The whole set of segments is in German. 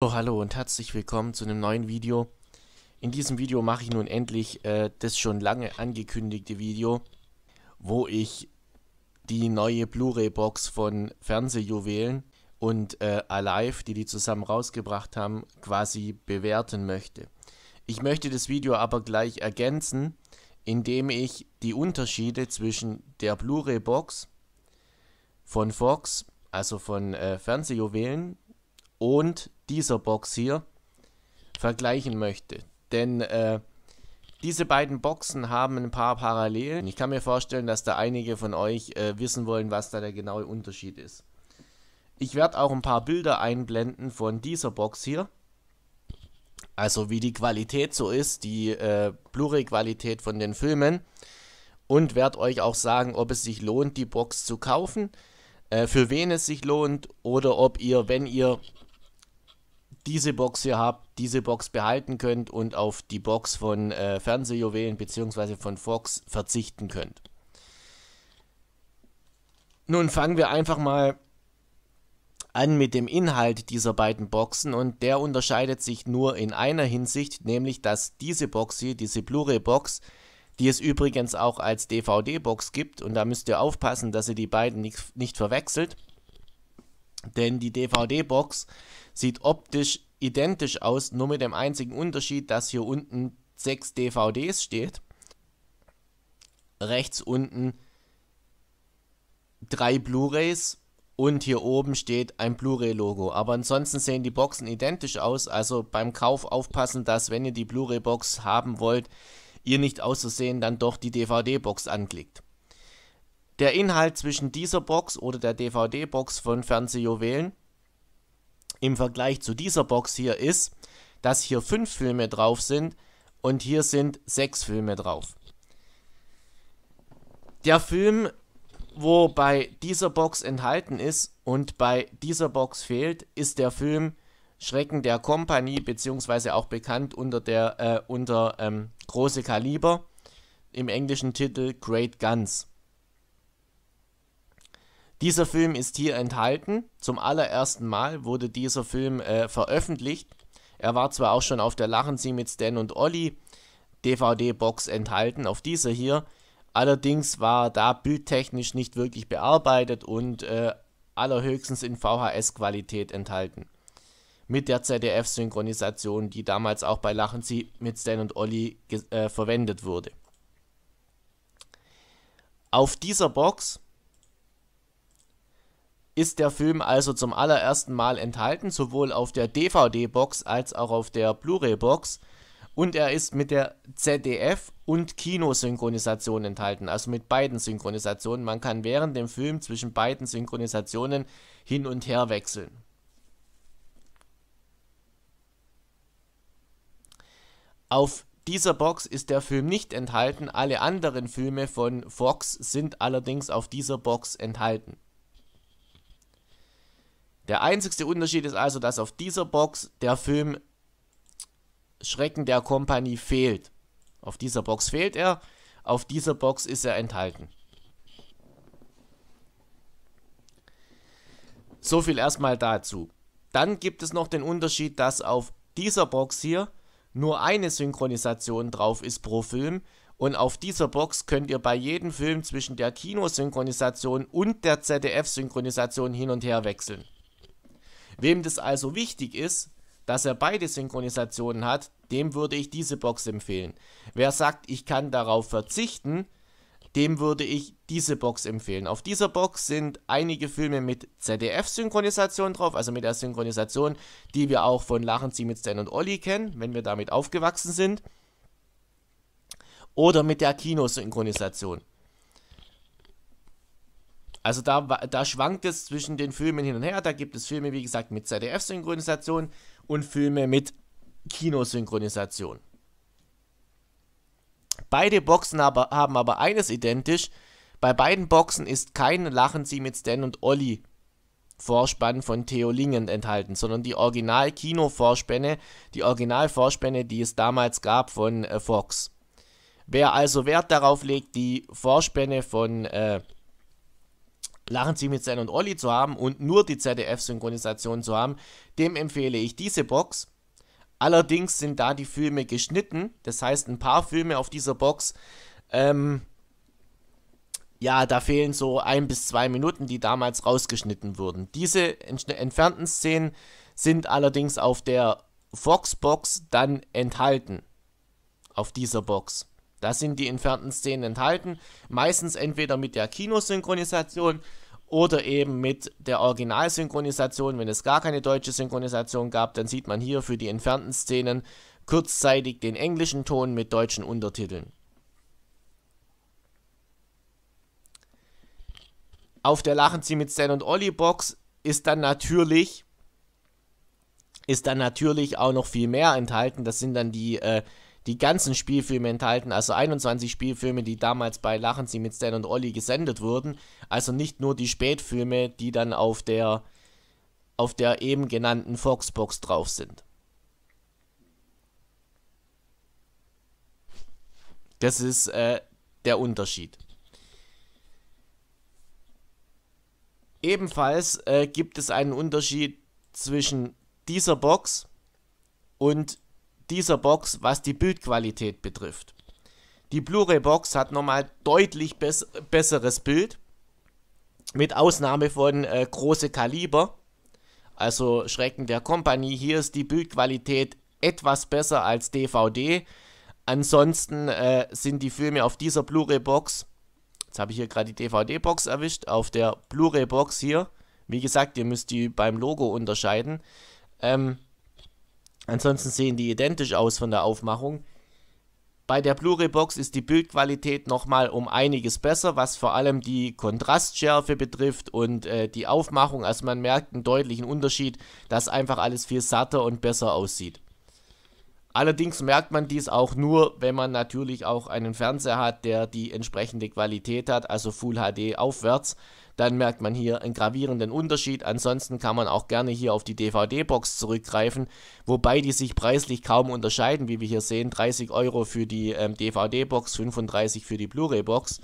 So, oh, hallo und herzlich willkommen zu einem neuen Video. In diesem Video mache ich nun endlich äh, das schon lange angekündigte Video, wo ich die neue Blu-ray-Box von Fernsehjuwelen und äh, Alive, die die zusammen rausgebracht haben, quasi bewerten möchte. Ich möchte das Video aber gleich ergänzen, indem ich die Unterschiede zwischen der Blu-ray-Box von Fox, also von äh, Fernsehjuwelen, und dieser Box hier vergleichen möchte. Denn äh, diese beiden Boxen haben ein paar Parallelen. Ich kann mir vorstellen, dass da einige von euch äh, wissen wollen, was da der genaue Unterschied ist. Ich werde auch ein paar Bilder einblenden von dieser Box hier. Also wie die Qualität so ist, die äh, Blu-ray-Qualität von den Filmen. Und werde euch auch sagen, ob es sich lohnt, die Box zu kaufen, äh, für wen es sich lohnt oder ob ihr, wenn ihr diese Box hier habt, diese Box behalten könnt und auf die Box von äh, Fernsehjuwelen bzw. von Fox verzichten könnt. Nun fangen wir einfach mal an mit dem Inhalt dieser beiden Boxen und der unterscheidet sich nur in einer Hinsicht, nämlich dass diese Box hier, diese Blu-ray-Box, die es übrigens auch als DVD-Box gibt und da müsst ihr aufpassen, dass ihr die beiden nicht, nicht verwechselt, denn die DVD-Box sieht optisch identisch aus, nur mit dem einzigen Unterschied, dass hier unten sechs DVDs steht. Rechts unten drei Blu-rays und hier oben steht ein Blu-ray-Logo. Aber ansonsten sehen die Boxen identisch aus. Also beim Kauf aufpassen, dass wenn ihr die Blu-ray-Box haben wollt, ihr nicht auszusehen dann doch die DVD-Box anklickt. Der Inhalt zwischen dieser Box oder der DVD-Box von Fernsehjuwelen im Vergleich zu dieser Box hier ist, dass hier fünf Filme drauf sind und hier sind sechs Filme drauf. Der Film, wo bei dieser Box enthalten ist und bei dieser Box fehlt, ist der Film Schrecken der Kompanie, beziehungsweise auch bekannt unter der äh, unter ähm, Große Kaliber, im englischen Titel Great Guns. Dieser Film ist hier enthalten. Zum allerersten Mal wurde dieser Film äh, veröffentlicht. Er war zwar auch schon auf der Lachen Sie mit Stan und Olli DVD-Box enthalten, auf dieser hier. Allerdings war da bildtechnisch nicht wirklich bearbeitet und äh, allerhöchstens in VHS-Qualität enthalten. Mit der ZDF-Synchronisation, die damals auch bei Lachen Sie mit Stan und Olli äh, verwendet wurde. Auf dieser Box ist der Film also zum allerersten Mal enthalten, sowohl auf der DVD-Box als auch auf der Blu-ray-Box. Und er ist mit der ZDF- und Kinosynchronisation enthalten, also mit beiden Synchronisationen. Man kann während dem Film zwischen beiden Synchronisationen hin und her wechseln. Auf dieser Box ist der Film nicht enthalten, alle anderen Filme von Fox sind allerdings auf dieser Box enthalten. Der einzigste Unterschied ist also, dass auf dieser Box der Film Schrecken der Kompanie fehlt. Auf dieser Box fehlt er, auf dieser Box ist er enthalten. So viel erstmal dazu. Dann gibt es noch den Unterschied, dass auf dieser Box hier nur eine Synchronisation drauf ist pro Film und auf dieser Box könnt ihr bei jedem Film zwischen der Kinosynchronisation und der ZDF-Synchronisation hin und her wechseln. Wem das also wichtig ist, dass er beide Synchronisationen hat, dem würde ich diese Box empfehlen. Wer sagt, ich kann darauf verzichten, dem würde ich diese Box empfehlen. Auf dieser Box sind einige Filme mit ZDF-Synchronisation drauf, also mit der Synchronisation, die wir auch von Lachen Sie mit Stan und Olli kennen, wenn wir damit aufgewachsen sind. Oder mit der Kinosynchronisation. Also da, da schwankt es zwischen den Filmen hin und her. Da gibt es Filme, wie gesagt, mit ZDF-Synchronisation und Filme mit Kinosynchronisation. Beide Boxen aber, haben aber eines identisch. Bei beiden Boxen ist kein Lachen Sie mit Stan und Olli Vorspann von Theo Lingen enthalten, sondern die Original-Kino-Vorspänne, die original die es damals gab von äh, Fox. Wer also Wert darauf legt, die Vorspänne von äh, Lachen Lachenzieht mit Sven und Olli zu haben und nur die ZDF-Synchronisation zu haben, dem empfehle ich diese Box. Allerdings sind da die Filme geschnitten, das heißt ein paar Filme auf dieser Box. Ähm, ja, da fehlen so ein bis zwei Minuten, die damals rausgeschnitten wurden. Diese entfernten Szenen sind allerdings auf der Fox-Box dann enthalten. Auf dieser Box. Da sind die entfernten Szenen enthalten, meistens entweder mit der Kinosynchronisation oder eben mit der Originalsynchronisation. Wenn es gar keine deutsche Synchronisation gab, dann sieht man hier für die entfernten Szenen kurzzeitig den englischen Ton mit deutschen Untertiteln. Auf der Lachen Sie mit Stan und Olli Box ist dann natürlich ist dann natürlich auch noch viel mehr enthalten. Das sind dann die äh, die ganzen Spielfilme enthalten, also 21 Spielfilme, die damals bei Lachen Sie mit Stan und Olli gesendet wurden. Also nicht nur die Spätfilme, die dann auf der, auf der eben genannten Foxbox drauf sind. Das ist äh, der Unterschied. Ebenfalls äh, gibt es einen Unterschied zwischen dieser Box und dieser Box, was die Bildqualität betrifft. Die Blu-ray-Box hat nochmal deutlich bess besseres Bild, mit Ausnahme von äh, große Kaliber, also Schrecken der Kompanie. Hier ist die Bildqualität etwas besser als DVD. Ansonsten äh, sind die Filme auf dieser Blu-ray-Box, jetzt habe ich hier gerade die DVD-Box erwischt, auf der Blu-ray-Box hier, wie gesagt, ihr müsst die beim Logo unterscheiden, ähm, Ansonsten sehen die identisch aus von der Aufmachung. Bei der Blu-ray-Box ist die Bildqualität nochmal um einiges besser, was vor allem die Kontrastschärfe betrifft und äh, die Aufmachung. Also man merkt einen deutlichen Unterschied, dass einfach alles viel satter und besser aussieht. Allerdings merkt man dies auch nur, wenn man natürlich auch einen Fernseher hat, der die entsprechende Qualität hat, also Full HD aufwärts. Dann merkt man hier einen gravierenden Unterschied. Ansonsten kann man auch gerne hier auf die DVD-Box zurückgreifen, wobei die sich preislich kaum unterscheiden, wie wir hier sehen. 30 Euro für die ähm, DVD-Box, 35 für die Blu-ray-Box.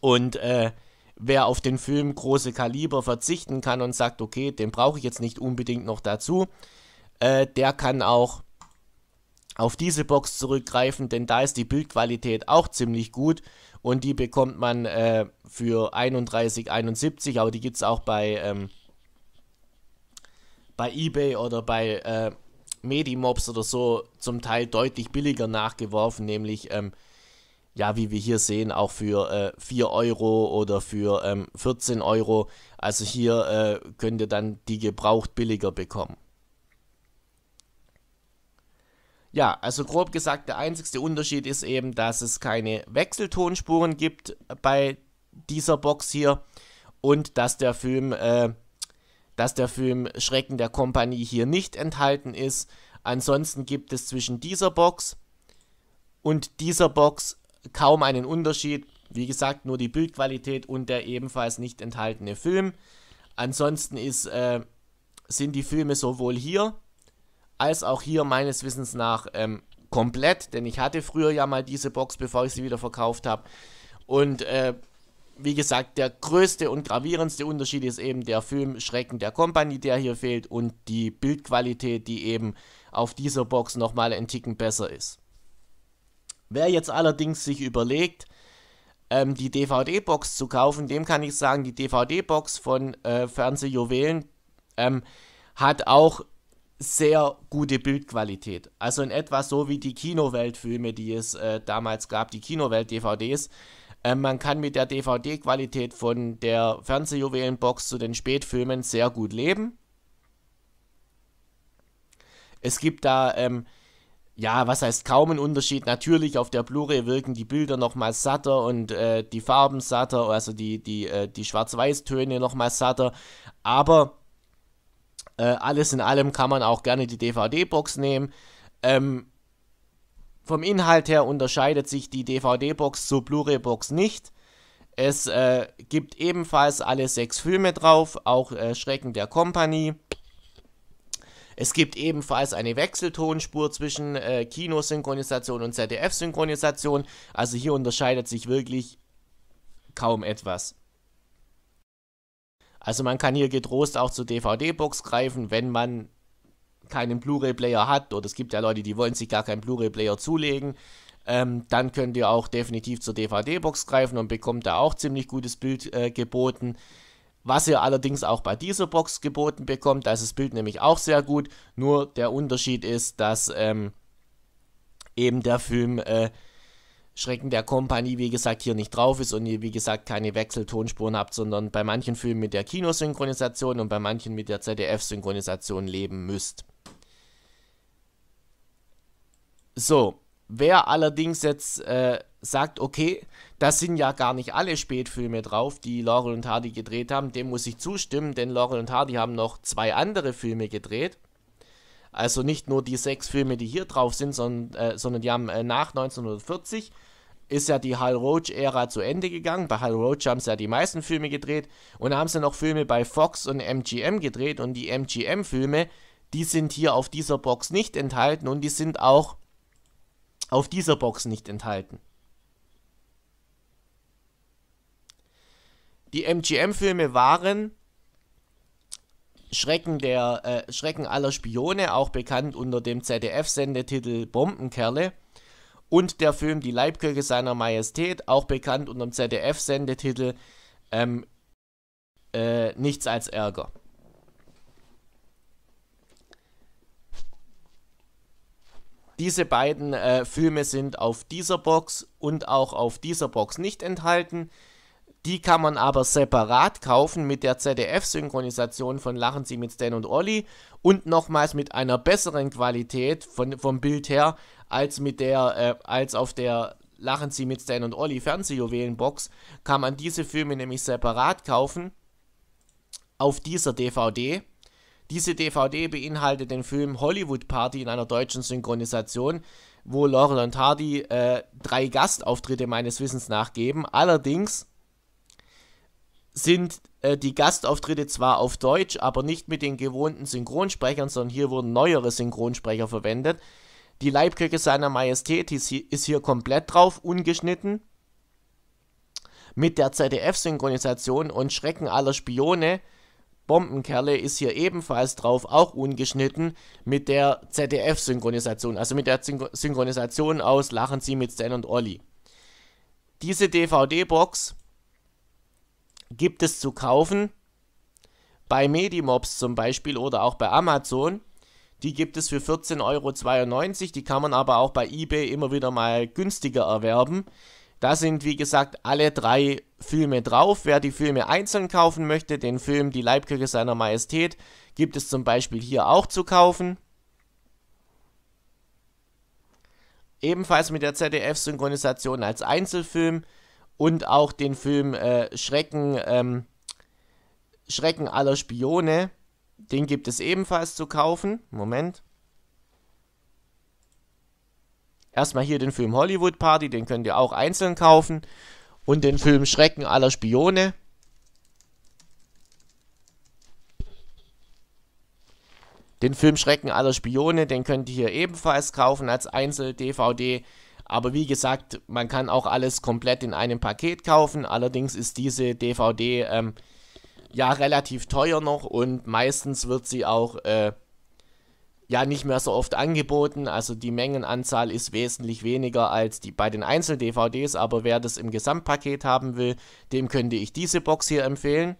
Und äh, wer auf den Film große Kaliber verzichten kann und sagt, okay, den brauche ich jetzt nicht unbedingt noch dazu, äh, der kann auch auf diese Box zurückgreifen, denn da ist die Bildqualität auch ziemlich gut und die bekommt man äh, für 31,71, aber die gibt es auch bei, ähm, bei eBay oder bei äh, Medimobs oder so zum Teil deutlich billiger nachgeworfen, nämlich ähm, ja, wie wir hier sehen, auch für äh, 4 Euro oder für ähm, 14 Euro. Also hier äh, könnt ihr dann die gebraucht billiger bekommen. Ja, also grob gesagt, der einzige Unterschied ist eben, dass es keine Wechseltonspuren gibt bei dieser Box hier und dass der Film, äh, dass der Film Schrecken der Kompanie hier nicht enthalten ist. Ansonsten gibt es zwischen dieser Box und dieser Box kaum einen Unterschied. Wie gesagt, nur die Bildqualität und der ebenfalls nicht enthaltene Film. Ansonsten ist, äh, sind die Filme sowohl hier als auch hier meines Wissens nach ähm, komplett, denn ich hatte früher ja mal diese Box, bevor ich sie wieder verkauft habe. Und äh, wie gesagt, der größte und gravierendste Unterschied ist eben der Film Schrecken der Kompanie, der hier fehlt, und die Bildqualität, die eben auf dieser Box nochmal einen Ticken besser ist. Wer jetzt allerdings sich überlegt, ähm, die DVD-Box zu kaufen, dem kann ich sagen, die DVD-Box von äh, Fernsehjuwelen ähm, hat auch sehr gute Bildqualität. Also in etwa so wie die Kinoweltfilme, die es äh, damals gab, die Kinowelt-DVDs. Ähm, man kann mit der DVD-Qualität von der Fernsehjuwelenbox zu den Spätfilmen sehr gut leben. Es gibt da, ähm, ja, was heißt kaum einen Unterschied. Natürlich auf der Blu-ray wirken die Bilder nochmal satter und äh, die Farben satter, also die, die, äh, die Schwarz-Weiß-Töne nochmal satter. Aber äh, alles in allem kann man auch gerne die DVD-Box nehmen. Ähm, vom Inhalt her unterscheidet sich die DVD-Box zur Blu-ray-Box nicht. Es äh, gibt ebenfalls alle sechs Filme drauf, auch äh, Schrecken der Kompanie. Es gibt ebenfalls eine Wechseltonspur zwischen äh, Kinosynchronisation und ZDF-Synchronisation. Also hier unterscheidet sich wirklich kaum etwas. Also man kann hier getrost auch zur DVD-Box greifen, wenn man keinen Blu-ray-Player hat. Oder es gibt ja Leute, die wollen sich gar keinen Blu-ray-Player zulegen. Ähm, dann könnt ihr auch definitiv zur DVD-Box greifen und bekommt da auch ziemlich gutes Bild äh, geboten. Was ihr allerdings auch bei dieser Box geboten bekommt, da ist das Bild nämlich auch sehr gut. Nur der Unterschied ist, dass ähm, eben der Film äh, Schrecken der Kompanie, wie gesagt, hier nicht drauf ist und ihr, wie gesagt, keine Wechseltonspuren habt, sondern bei manchen Filmen mit der Kinosynchronisation und bei manchen mit der ZDF-Synchronisation leben müsst. So, wer allerdings jetzt äh, sagt, okay, das sind ja gar nicht alle Spätfilme drauf, die Laurel und Hardy gedreht haben, dem muss ich zustimmen, denn Laurel und Hardy haben noch zwei andere Filme gedreht. Also nicht nur die sechs Filme, die hier drauf sind, sondern, äh, sondern die haben äh, nach 1940 ist ja die Hal Roach-Ära zu Ende gegangen. Bei Hal Roach haben sie ja die meisten Filme gedreht und haben sie noch Filme bei Fox und MGM gedreht und die MGM-Filme, die sind hier auf dieser Box nicht enthalten und die sind auch auf dieser Box nicht enthalten. Die MGM-Filme waren Schrecken, der, äh, Schrecken aller Spione, auch bekannt unter dem ZDF-Sendetitel Bombenkerle. Und der Film Die Leibkirche seiner Majestät, auch bekannt unter dem ZDF-Sendetitel ähm, äh, Nichts als Ärger. Diese beiden äh, Filme sind auf dieser Box und auch auf dieser Box nicht enthalten. Die kann man aber separat kaufen mit der ZDF-Synchronisation von Lachen Sie mit Stan und Olli und nochmals mit einer besseren Qualität von, vom Bild her als mit der, äh, als auf der Lachen Sie mit Stan und Olli Fernsehjuwelenbox, kann man diese Filme nämlich separat kaufen auf dieser DVD. Diese DVD beinhaltet den Film Hollywood Party in einer deutschen Synchronisation, wo Laurel und Hardy äh, drei Gastauftritte meines Wissens nachgeben. Allerdings sind äh, die Gastauftritte zwar auf Deutsch, aber nicht mit den gewohnten Synchronsprechern, sondern hier wurden neuere Synchronsprecher verwendet. Die Leibkirche seiner Majestät ist hier, ist hier komplett drauf, ungeschnitten. Mit der ZDF-Synchronisation und Schrecken aller Spione, Bombenkerle ist hier ebenfalls drauf, auch ungeschnitten, mit der ZDF-Synchronisation, also mit der Synchronisation aus Lachen Sie mit Stan und Olli. Diese DVD-Box gibt es zu kaufen. Bei Medimobs zum Beispiel oder auch bei Amazon. Die gibt es für 14,92 Euro. Die kann man aber auch bei eBay immer wieder mal günstiger erwerben. Da sind, wie gesagt, alle drei Filme drauf. Wer die Filme einzeln kaufen möchte, den Film Die Leibkirche seiner Majestät, gibt es zum Beispiel hier auch zu kaufen. Ebenfalls mit der ZDF-Synchronisation als Einzelfilm und auch den Film äh, Schrecken, ähm, Schrecken aller Spione. Den gibt es ebenfalls zu kaufen. Moment. Erstmal hier den Film Hollywood Party, den könnt ihr auch einzeln kaufen. Und den Film Schrecken aller Spione. Den Film Schrecken aller Spione, den könnt ihr hier ebenfalls kaufen als Einzel-DVD. Aber wie gesagt, man kann auch alles komplett in einem Paket kaufen. Allerdings ist diese DVD ähm, ja relativ teuer noch und meistens wird sie auch äh, ja nicht mehr so oft angeboten. Also die Mengenanzahl ist wesentlich weniger als die bei den Einzel-DVDs, aber wer das im Gesamtpaket haben will, dem könnte ich diese Box hier empfehlen.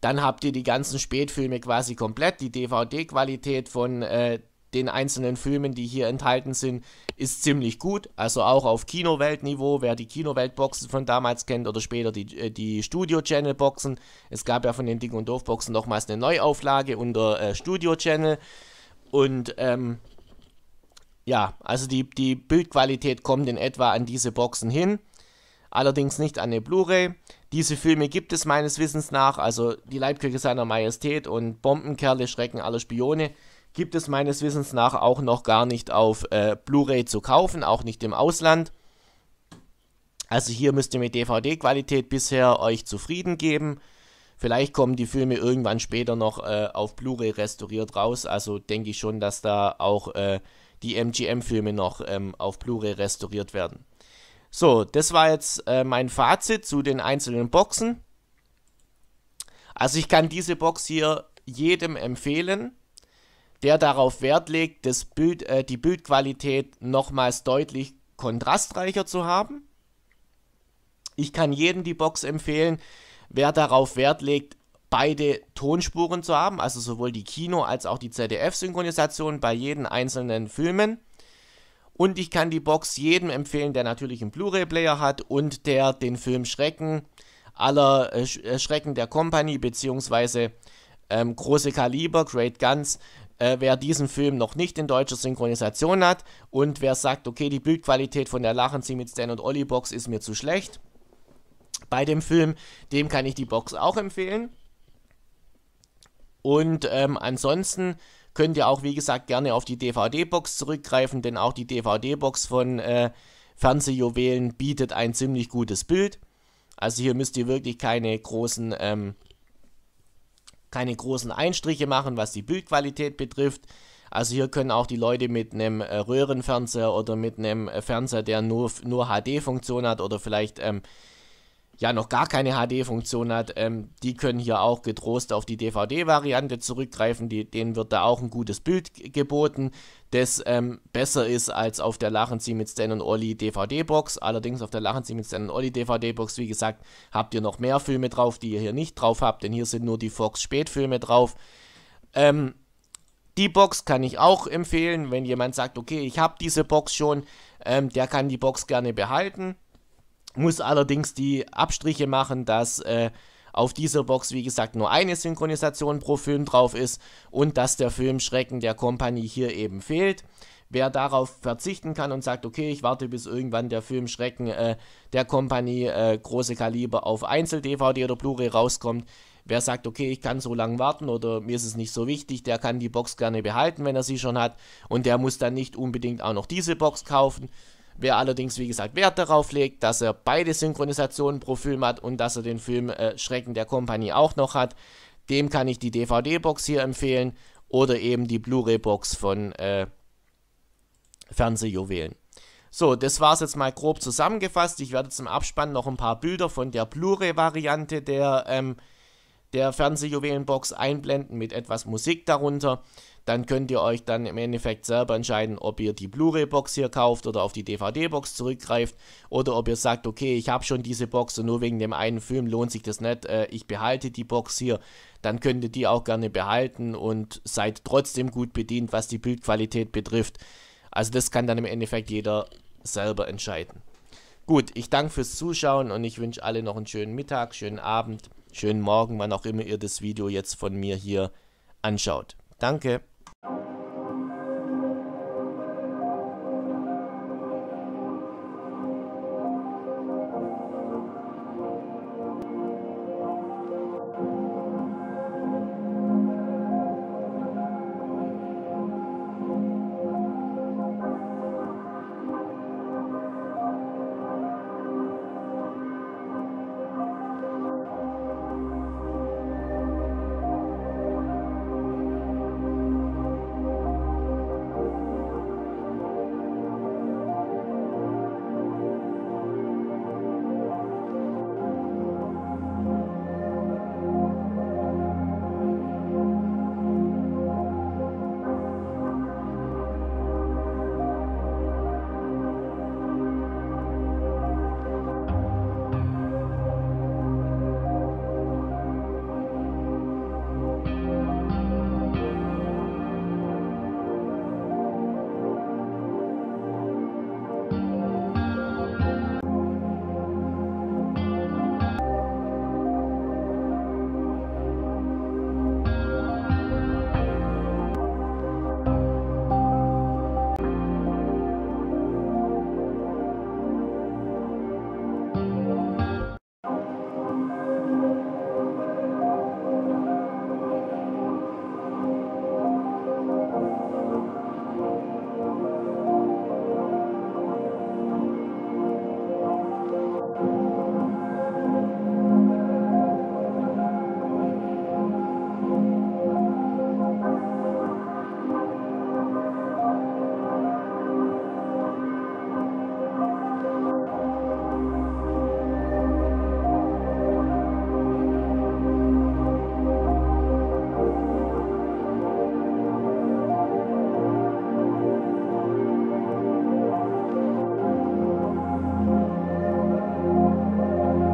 Dann habt ihr die ganzen Spätfilme quasi komplett, die DVD-Qualität von äh, den einzelnen Filmen, die hier enthalten sind, ist ziemlich gut. Also auch auf Kinoweltniveau, wer die Kinoweltboxen von damals kennt oder später die, äh, die Studio Channel Boxen. Es gab ja von den Ding und Doof Boxen nochmals eine Neuauflage unter äh, Studio Channel. Und ähm, ja, also die, die Bildqualität kommt in etwa an diese Boxen hin. Allerdings nicht an eine Blu-ray. Diese Filme gibt es meines Wissens nach, also Die Leibkirche seiner Majestät und Bombenkerle, Schrecken alle Spione gibt es meines Wissens nach auch noch gar nicht auf äh, Blu-ray zu kaufen, auch nicht im Ausland. Also hier müsst ihr mit DVD-Qualität bisher euch zufrieden geben. Vielleicht kommen die Filme irgendwann später noch äh, auf Blu-ray restauriert raus. Also denke ich schon, dass da auch äh, die MGM-Filme noch ähm, auf Blu-ray restauriert werden. So, das war jetzt äh, mein Fazit zu den einzelnen Boxen. Also ich kann diese Box hier jedem empfehlen der darauf Wert legt, das Bild, äh, die Bildqualität nochmals deutlich kontrastreicher zu haben. Ich kann jedem die Box empfehlen, wer darauf Wert legt, beide Tonspuren zu haben, also sowohl die Kino- als auch die ZDF-Synchronisation bei jedem einzelnen Filmen. Und ich kann die Box jedem empfehlen, der natürlich einen Blu-ray-Player hat und der den Film Schrecken aller äh, äh Schrecken der Company bzw. ähm, große Kaliber, Great Guns äh, wer diesen Film noch nicht in deutscher Synchronisation hat und wer sagt, okay, die Bildqualität von der Lachen Sie mit Stan und Olli Box ist mir zu schlecht, bei dem Film, dem kann ich die Box auch empfehlen. Und ähm, ansonsten könnt ihr auch, wie gesagt, gerne auf die DVD-Box zurückgreifen, denn auch die DVD-Box von äh, Fernsehjuwelen bietet ein ziemlich gutes Bild. Also hier müsst ihr wirklich keine großen ähm, keine großen Einstriche machen, was die Bildqualität betrifft. Also hier können auch die Leute mit einem äh, Röhrenfernseher oder mit einem äh, Fernseher, der nur, nur HD-Funktion hat oder vielleicht ähm, ja noch gar keine HD-Funktion hat, ähm, die können hier auch getrost auf die DVD-Variante zurückgreifen. Die, denen wird da auch ein gutes Bild geboten, das ähm, besser ist als auf der Lachen Sie mit Stan und Olli DVD-Box. Allerdings auf der Lachen Sie mit Stan und Olli DVD-Box, wie gesagt, habt ihr noch mehr Filme drauf, die ihr hier nicht drauf habt, denn hier sind nur die Fox-Spätfilme drauf. Ähm, die Box kann ich auch empfehlen, wenn jemand sagt, okay, ich habe diese Box schon, ähm, der kann die Box gerne behalten muss allerdings die Abstriche machen, dass äh, auf dieser Box, wie gesagt, nur eine Synchronisation pro Film drauf ist und dass der Film Schrecken der Kompanie hier eben fehlt. Wer darauf verzichten kann und sagt, okay, ich warte bis irgendwann der Film Schrecken äh, der Kompanie äh, große Kaliber auf Einzel-DVD oder Blu-ray rauskommt, wer sagt, okay, ich kann so lange warten oder mir ist es nicht so wichtig, der kann die Box gerne behalten, wenn er sie schon hat und der muss dann nicht unbedingt auch noch diese Box kaufen. Wer allerdings, wie gesagt, Wert darauf legt, dass er beide Synchronisationen pro Film hat und dass er den Film äh, Schrecken der Kompanie auch noch hat, dem kann ich die DVD-Box hier empfehlen oder eben die Blu-ray-Box von äh, Fernsehjuwelen. So, das war es jetzt mal grob zusammengefasst. Ich werde zum Abspann noch ein paar Bilder von der Blu-ray-Variante der, ähm, der Fernsehjuwelenbox einblenden mit etwas Musik darunter dann könnt ihr euch dann im Endeffekt selber entscheiden, ob ihr die Blu-ray-Box hier kauft oder auf die DVD-Box zurückgreift oder ob ihr sagt, okay, ich habe schon diese Box und nur wegen dem einen Film lohnt sich das nicht, äh, ich behalte die Box hier, dann könnt ihr die auch gerne behalten und seid trotzdem gut bedient, was die Bildqualität betrifft. Also das kann dann im Endeffekt jeder selber entscheiden. Gut, ich danke fürs Zuschauen und ich wünsche alle noch einen schönen Mittag, schönen Abend, schönen Morgen, wann auch immer ihr das Video jetzt von mir hier anschaut. Danke.